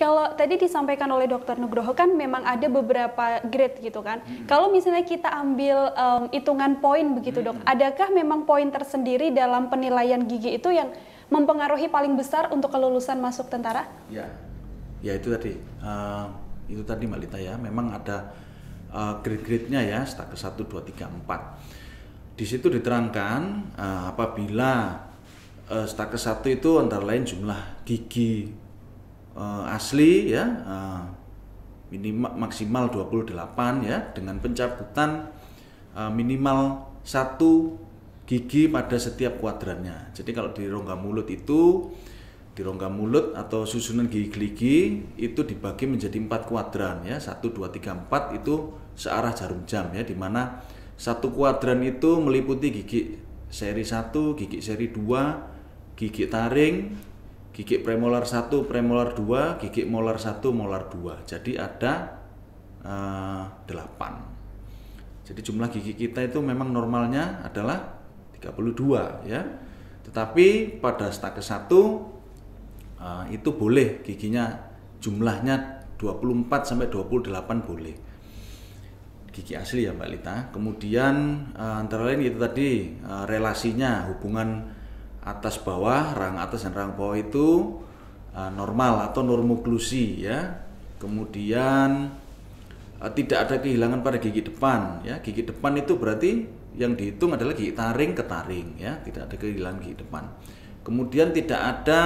kalau tadi disampaikan oleh Dokter Nugroho kan memang ada beberapa grade gitu kan. Hmm. Kalau misalnya kita ambil um, hitungan poin begitu, hmm. Dok, adakah memang poin tersendiri dalam penilaian gigi itu yang mempengaruhi paling besar untuk kelulusan masuk tentara? Ya. Ya itu tadi. Uh, itu tadi Mbak Lita ya, memang ada uh, eh, grade gradenya ya, ya, ke 1 2 3 4. Di situ diterangkan uh, apabila uh, ke 1 itu antara lain jumlah gigi uh, asli ya uh, minimal maksimal 28 ya dengan pencabutan uh, minimal satu gigi pada setiap kuadrannya. Jadi kalau di rongga mulut itu di rongga mulut atau susunan gigi gigi itu dibagi menjadi empat kuadran ya satu dua tiga empat itu searah jarum jam ya dimana satu kuadran itu meliputi gigi seri satu gigi seri dua gigi taring, gigit premolar 1, premolar 2, gigit molar 1, molar 2. Jadi ada uh, eh, 8. Jadi jumlah gigi kita itu memang normalnya adalah 32 ya. Tetapi pada stake 1 uh, itu boleh giginya jumlahnya 24 sampai 28 boleh. Gigi asli ya Mbak Lita. Kemudian uh, antara lain itu tadi uh, relasinya hubungan atas bawah, rang atas dan rang bawah itu uh, normal atau normoklusi ya. Kemudian uh, tidak ada kehilangan pada gigi depan ya. Gigi depan itu berarti yang dihitung adalah gigi taring ke taring ya, tidak ada kehilangan gigi depan. Kemudian tidak ada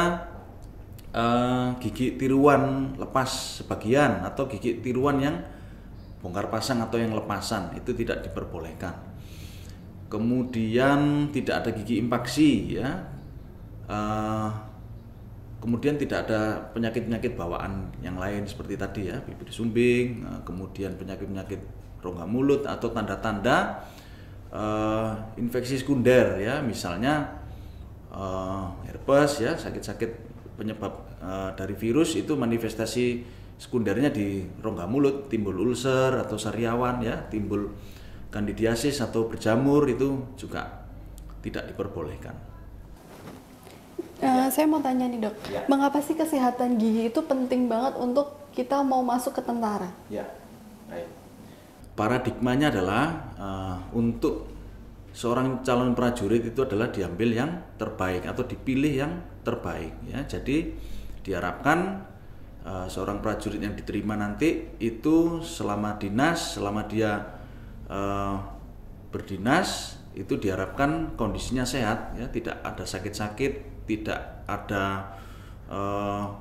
uh, gigi tiruan lepas sebagian atau gigi tiruan yang bongkar pasang atau yang lepasan itu tidak diperbolehkan kemudian tidak ada gigi impaksi ya uh, kemudian tidak ada penyakit-penyakit bawaan yang lain seperti tadi ya bibir sumbing uh, kemudian penyakit-penyakit rongga mulut atau tanda-tanda uh, infeksi sekunder ya misalnya uh, herpes ya sakit-sakit penyebab uh, dari virus itu manifestasi sekundernya di rongga mulut timbul ulcer atau sariawan ya timbul kandidiasis atau berjamur itu juga tidak diperbolehkan. Uh, Saya mau tanya nih dok, ya. mengapa sih kesehatan gigi itu penting banget untuk kita mau masuk ke tentara? Ya, baik. Paradigmanya adalah uh, untuk seorang calon prajurit itu adalah diambil yang terbaik atau dipilih yang terbaik. Ya, jadi diharapkan uh, seorang prajurit yang diterima nanti itu selama dinas, selama dia Eh, berdinas itu diharapkan kondisinya sehat ya tidak ada sakit-sakit tidak ada uh,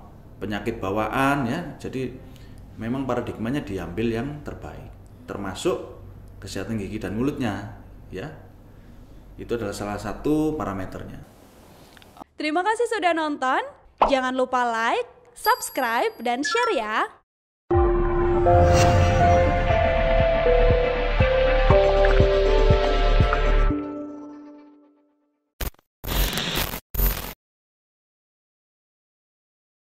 penyakit bawaan ya jadi memang paradigmanya diambil yang terbaik termasuk kesehatan gigi dan mulutnya ya itu adalah salah satu parameternya terima kasih sudah nonton jangan lupa like subscribe dan share ya